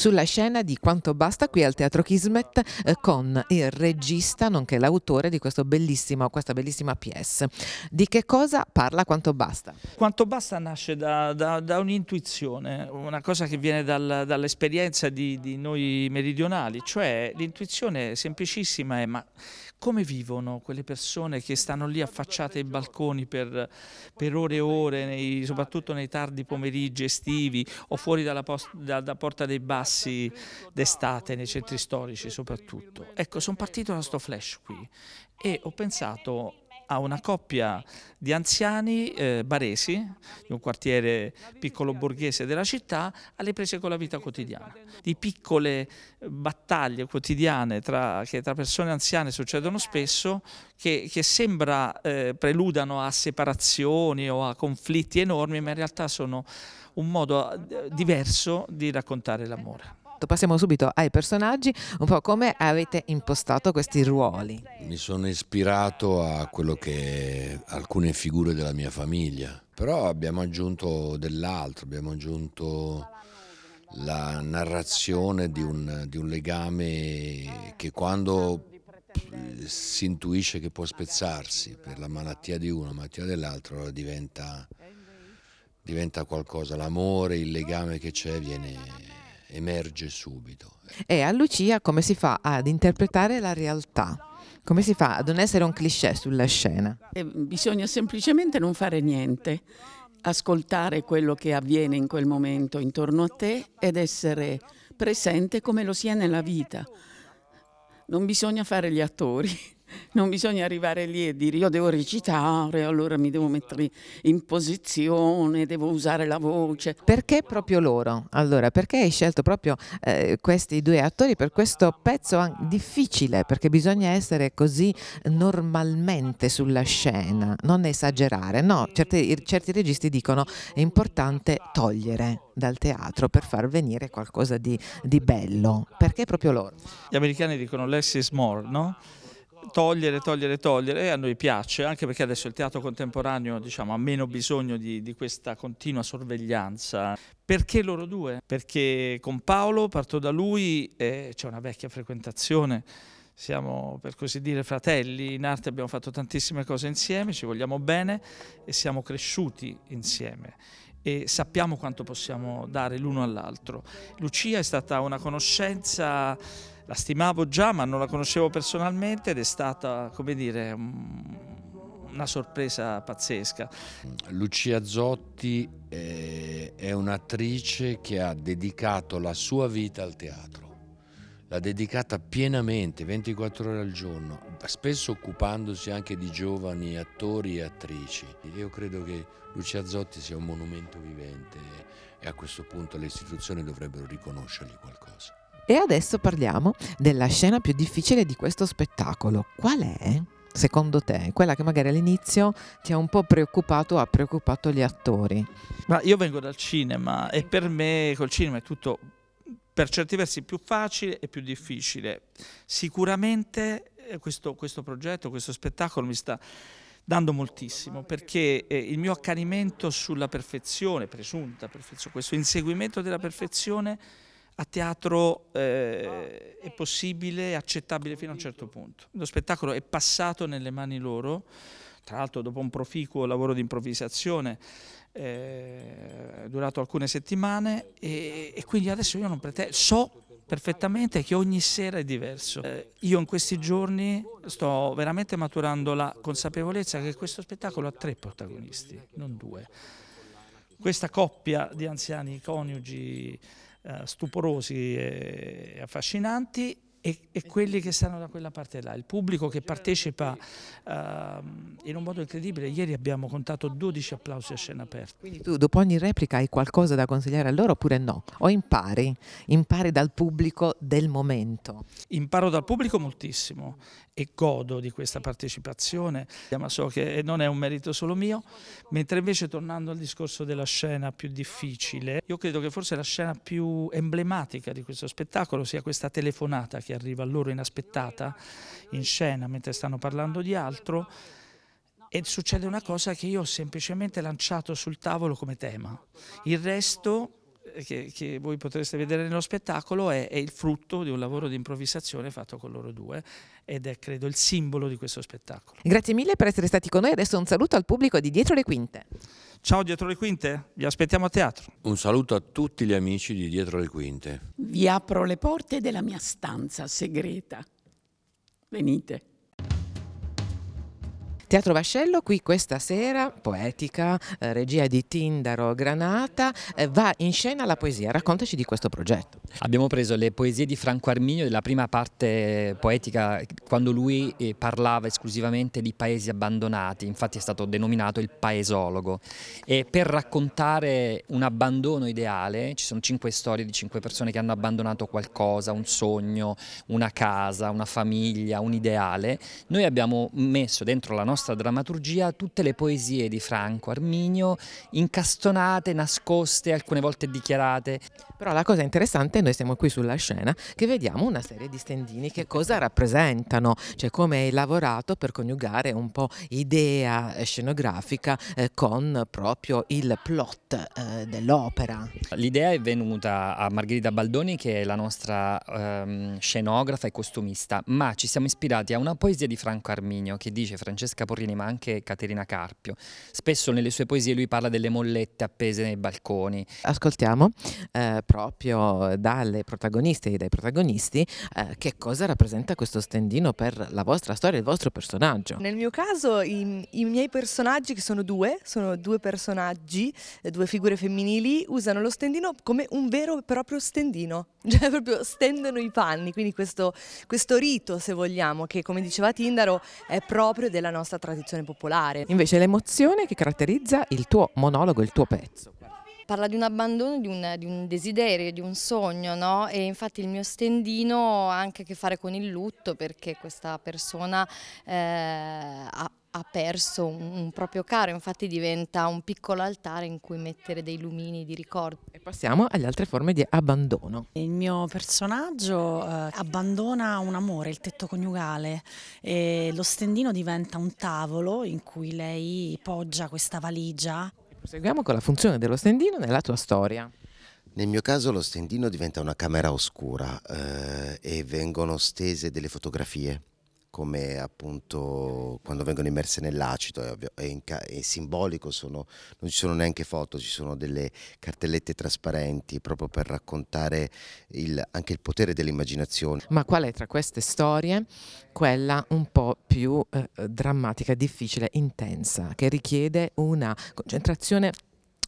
sulla scena di Quanto basta qui al Teatro Kismet eh, con il regista nonché l'autore di bellissima, questa bellissima pièce. Di che cosa parla Quanto basta? Quanto basta nasce da, da, da un'intuizione, una cosa che viene dal, dall'esperienza di, di noi meridionali, cioè l'intuizione semplicissima è ma come vivono quelle persone che stanno lì affacciate ai balconi per, per ore e ore, nei, soprattutto nei tardi pomeriggi estivi o fuori dalla, post, da, da Porta dei Bassi d'estate, nei centri storici soprattutto. Ecco, sono partito da sto flash qui e ho pensato a una coppia di anziani eh, baresi, di un quartiere piccolo borghese della città, alle prese con la vita quotidiana. Di piccole eh, battaglie quotidiane tra, che tra persone anziane succedono spesso, che, che sembra eh, preludano a separazioni o a conflitti enormi, ma in realtà sono un modo eh, diverso di raccontare l'amore fatto? Passiamo subito ai personaggi, un po' come avete impostato questi ruoli. Mi sono ispirato a quello che alcune figure della mia famiglia, però abbiamo aggiunto dell'altro, abbiamo aggiunto la narrazione di un, di un legame che quando si intuisce che può spezzarsi per la malattia di uno, la malattia dell'altro, diventa, diventa qualcosa, l'amore, il legame che c'è viene, emerge subito. E a Lucia come si fa ad interpretare la realtà? Come si fa ad non essere un cliché sulla scena? E eh, bisogna semplicemente non fare niente, ascoltare quello che avviene in quel momento intorno a te ed essere presente come lo si è nella vita. Non bisogna fare gli attori non bisogna arrivare lì e dire io devo recitare, allora mi devo mettere in posizione, devo usare la voce. Perché proprio loro? Allora, perché hai scelto proprio eh, questi due attori per questo pezzo difficile? Perché bisogna essere così normalmente sulla scena, non esagerare. No, certi, certi registi dicono è importante togliere dal teatro per far venire qualcosa di, di bello. Perché proprio loro? Gli americani dicono less is more, no? togliere, togliere, togliere e a noi piace, anche perché adesso il teatro contemporaneo diciamo, ha meno bisogno di, di questa continua sorveglianza. Perché loro due? Perché con Paolo parto da lui e c'è una vecchia frequentazione siamo per così dire fratelli, in arte abbiamo fatto tantissime cose insieme, ci vogliamo bene e siamo cresciuti insieme e sappiamo quanto possiamo dare l'uno all'altro. Lucia è stata una conoscenza la stimavo già ma non la conoscevo personalmente ed è stata, come dire, una sorpresa pazzesca. Lucia Zotti eh, è un'attrice che ha dedicato la sua vita al teatro l'ha dedicata pienamente, 24 ore al giorno, spesso occupandosi anche di giovani attori e attrici. Io credo che Lucia Zotti sia un monumento vivente e a questo punto le istituzioni dovrebbero riconoscergli qualcosa. E adesso parliamo della scena più difficile di questo spettacolo. Qual è? secondo te? Quella che magari all'inizio ti ha un po' preoccupato o ha preoccupato gli attori? Ma io vengo dal cinema e per me col cinema è tutto per certi versi più facile e più difficile. Sicuramente eh, questo, questo progetto, questo spettacolo mi sta dando moltissimo perché eh, il mio accanimento sulla perfezione, presunta perfezione, questo inseguimento della perfezione a teatro eh, ah, è possibile, è accettabile fino a un certo punto. Lo spettacolo è passato nelle mani loro, tra l'altro dopo un proficuo lavoro di improvvisazione eh, durato alcune settimane e, e, quindi adesso io non pretendo, so perfettamente che ogni sera è diverso. Eh, io in questi giorni sto veramente maturando la consapevolezza che questo spettacolo ha tre protagonisti, non due. Questa coppia di anziani coniugi eh, stuporosi e affascinanti e, e, quelli che stanno da quella parte là, il pubblico che partecipa uh, in un modo incredibile. Ieri abbiamo contato 12 applausi a scena aperta. Quindi tu dopo ogni replica hai qualcosa da consigliare a loro oppure no? O impari? Impari dal pubblico del momento? Imparo dal pubblico moltissimo e godo di questa partecipazione, eh, ma so che non è un merito solo mio, mentre invece tornando al discorso della scena più difficile, io credo che forse la scena più emblematica di questo spettacolo sia questa telefonata che che arriva loro inaspettata in scena mentre stanno parlando di altro e succede una cosa che io ho semplicemente lanciato sul tavolo come tema. Il resto che, che, voi potreste vedere nello spettacolo è, è, il frutto di un lavoro di improvvisazione fatto con loro due ed è credo il simbolo di questo spettacolo. Grazie mille per essere stati con noi, adesso un saluto al pubblico di Dietro le Quinte. Ciao Dietro le Quinte, vi aspettiamo a teatro. Un saluto a tutti gli amici di Dietro le Quinte. Vi apro le porte della mia stanza segreta. Venite. Teatro Vascello qui questa sera, poetica, eh, regia di Tindaro Granata, eh, va in scena la poesia, raccontaci di questo progetto. Abbiamo preso le poesie di Franco Arminio della prima parte poetica quando lui eh, parlava esclusivamente di paesi abbandonati, infatti è stato denominato il paesologo e per raccontare un abbandono ideale ci sono cinque storie di cinque persone che hanno abbandonato qualcosa, un sogno, una casa, una famiglia, un ideale, noi abbiamo messo dentro la nostra nostra drammaturgia tutte le poesie di Franco Arminio incastonate, nascoste, alcune volte dichiarate. Però la cosa interessante, noi siamo qui sulla scena, che vediamo una serie di stendini che cosa rappresentano, cioè come hai lavorato per coniugare un po' idea eh, scenografica eh, con proprio il plot eh, dell'opera. L'idea è venuta a Margherita Baldoni che è la nostra ehm, scenografa e costumista, ma ci siamo ispirati a una poesia di Franco Arminio che dice Francesca Porrini ma anche Caterina Carpio. Spesso nelle sue poesie lui parla delle mollette appese nei balconi. Ascoltiamo. Eh, proprio dalle protagoniste e dai protagonisti eh, che cosa rappresenta questo stendino per la vostra storia, il vostro personaggio. Nel mio caso i, i miei personaggi, che sono due, sono due personaggi, eh, due figure femminili, usano lo stendino come un vero e proprio stendino, cioè proprio stendono i panni, quindi questo, questo rito se vogliamo che come diceva Tindaro è proprio della nostra tradizione popolare. Invece l'emozione che caratterizza il tuo monologo, il tuo pezzo parla di un abbandono, di un, di un desiderio, di un sogno, no? E infatti il mio stendino ha anche a che fare con il lutto perché questa persona eh, ha, ha perso un, proprio caro, infatti diventa un piccolo altare in cui mettere dei lumini di ricordo. E passiamo alle altre forme di abbandono. Il mio personaggio eh, abbandona un amore, il tetto coniugale, e lo stendino diventa un tavolo in cui lei poggia questa valigia Proseguiamo con la funzione dello stendino nella tua storia. Nel mio caso lo stendino diventa una camera oscura eh, e vengono stese delle fotografie come appunto quando vengono immerse nell'acido, è, ovvio, è, ca- è simbolico, sono, non ci sono neanche foto, ci sono delle cartellette trasparenti proprio per raccontare il, anche il potere dell'immaginazione. Ma qual è tra queste storie quella un po' più eh, drammatica, difficile, intensa, che richiede una concentrazione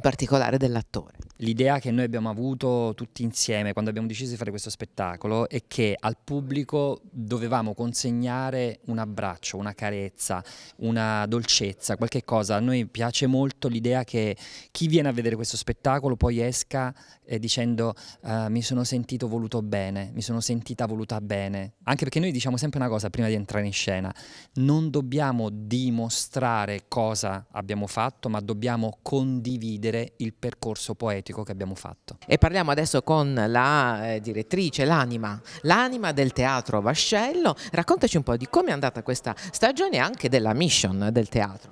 particolare dell'attore? L'idea che noi abbiamo avuto tutti insieme quando abbiamo deciso di fare questo spettacolo è che al pubblico dovevamo consegnare un abbraccio, una carezza, una dolcezza, qualche cosa. A noi piace molto l'idea che chi viene a vedere questo spettacolo poi esca eh, dicendo uh, mi sono sentito voluto bene, mi sono sentita voluta bene. Anche perché noi diciamo sempre una cosa prima di entrare in scena, non dobbiamo dimostrare cosa abbiamo fatto, ma dobbiamo condividere il percorso poetico terapeutico che abbiamo fatto. E parliamo adesso con la eh, direttrice, l'anima, l'anima del teatro Vascello. Raccontaci un po' di come è andata questa stagione e anche della mission del teatro.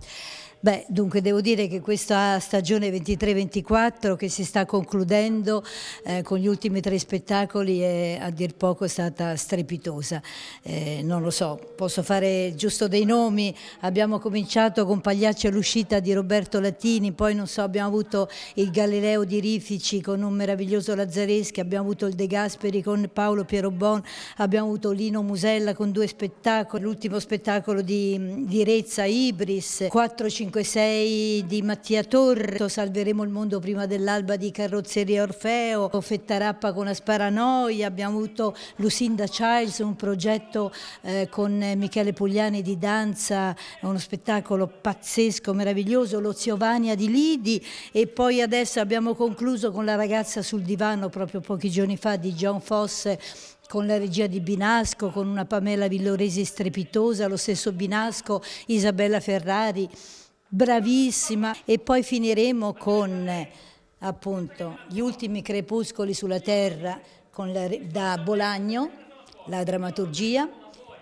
Beh, dunque devo dire che questa stagione 23-24 che si sta concludendo eh, con gli ultimi tre spettacoli è a dir poco stata strepitosa. Eh, non lo so, posso fare giusto dei nomi. Abbiamo cominciato con Pagliaccio all'uscita di Roberto Latini, poi non so, abbiamo avuto il Galileo di Rifici con un meraviglioso Lazzareschi, abbiamo avuto il De Gasperi con Paolo Pierobon, abbiamo avuto Lino Musella con due spettacoli, l'ultimo spettacolo di, di Rezza Ibris, 4-5 5-6 di Mattia Torre, Salveremo il mondo prima dell'alba di Carrozzeria Orfeo, Fettarappa con Asparanoi, abbiamo avuto Lucinda Childs, un progetto eh, con Michele Pugliani di danza, uno spettacolo pazzesco, meraviglioso, lo Ziovania di Lidi e poi adesso abbiamo concluso con la ragazza sul divano proprio pochi giorni fa di John Fosse con la regia di Binasco, con una Pamela Villoresi strepitosa, lo stesso Binasco, Isabella Ferrari bravissima e poi finiremo con appunto gli ultimi crepuscoli sulla terra la, da Bolagno, la drammaturgia,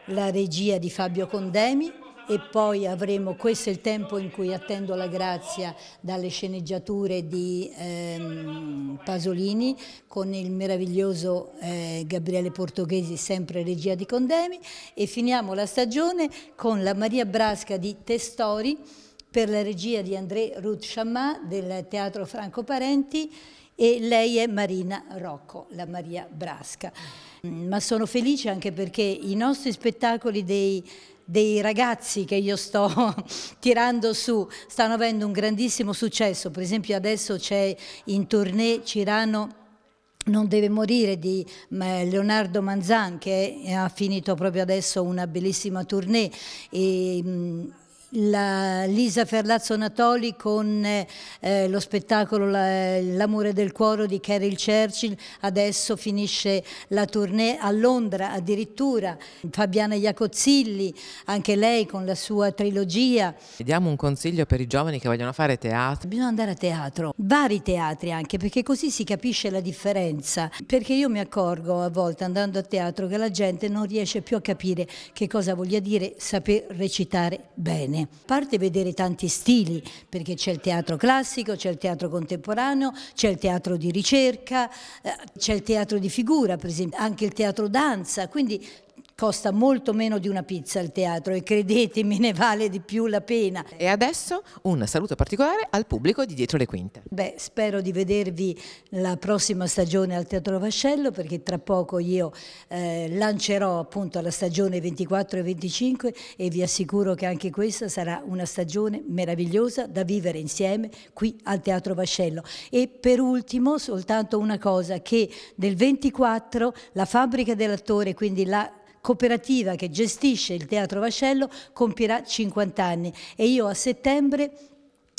la regia di Fabio Condemi e poi avremo questo è il tempo in cui attendo la grazia dalle sceneggiature di ehm, Pasolini con il meraviglioso eh, Gabriele Portoghesi sempre regia di Condemi e finiamo la stagione con la Maria Brasca di Testori per la regia di André Ruth Chamat del Teatro Franco Parenti e lei è Marina Rocco, la Maria Brasca. Mm, ma sono felice anche perché i nostri spettacoli dei, dei ragazzi che io sto tirando su stanno avendo un grandissimo successo, per esempio adesso c'è in tournée Cirano non deve morire di Leonardo Manzan che ha finito proprio adesso una bellissima tournée e, mm, la Lisa Ferlazzo Natoli con eh, lo spettacolo L'amore del cuore di Carol Churchill, adesso finisce la tournée a Londra addirittura, Fabiana Iacozzilli, anche lei con la sua trilogia. Diamo un consiglio per i giovani che vogliono fare teatro. Bisogna andare a teatro, vari teatri anche, perché così si capisce la differenza, perché io mi accorgo a volte andando a teatro che la gente non riesce più a capire che cosa voglia dire saper recitare bene. A parte vedere tanti stili, perché c'è il teatro classico, c'è il teatro contemporaneo, c'è il teatro di ricerca, eh, c'è il teatro di figura, per esempio, anche il teatro danza, quindi costa molto meno di una pizza al teatro e credetemi ne vale di più la pena. E adesso un saluto particolare al pubblico di Dietro le Quinte. Beh, spero di vedervi la prossima stagione al Teatro Vascello perché tra poco io eh, lancerò appunto la stagione 24 e 25 e vi assicuro che anche questa sarà una stagione meravigliosa da vivere insieme qui al Teatro Vascello. E per ultimo soltanto una cosa che del 24 la fabbrica dell'attore, quindi la cooperativa che gestisce il Teatro Vascello compirà 50 anni e io a settembre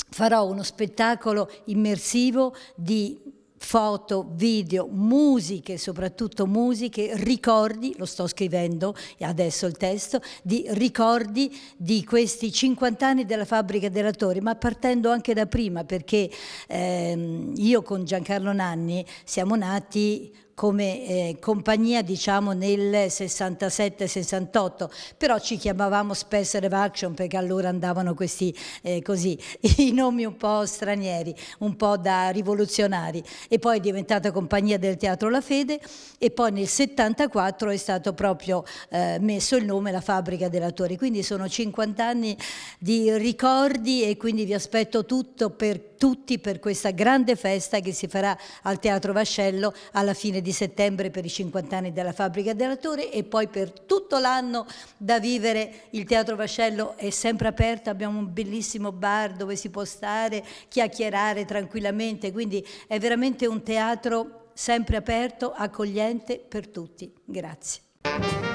farò uno spettacolo immersivo di foto, video, musiche, soprattutto musiche, ricordi, lo sto scrivendo adesso il testo, di ricordi di questi 50 anni della fabbrica dell'attore, ma partendo anche da prima perché ehm, io con Giancarlo Nanni siamo nati come eh, compagnia diciamo nel 67-68, però ci chiamavamo Space Revaction perché allora andavano questi eh, così, i nomi un po' stranieri, un po' da rivoluzionari e poi è diventata compagnia del Teatro La Fede e poi nel 74 è stato proprio eh, messo il nome La Fabbrica dell'Attore, quindi sono 50 anni di ricordi e quindi vi aspetto tutto per tutti per questa grande festa che si farà al Teatro Vascello alla fine di di settembre per i 50 anni della fabbrica dell'attore e poi per tutto l'anno da vivere il Teatro Vascello è sempre aperto, abbiamo un bellissimo bar dove si può stare, chiacchierare tranquillamente, quindi è veramente un teatro sempre aperto, accogliente per tutti. Grazie.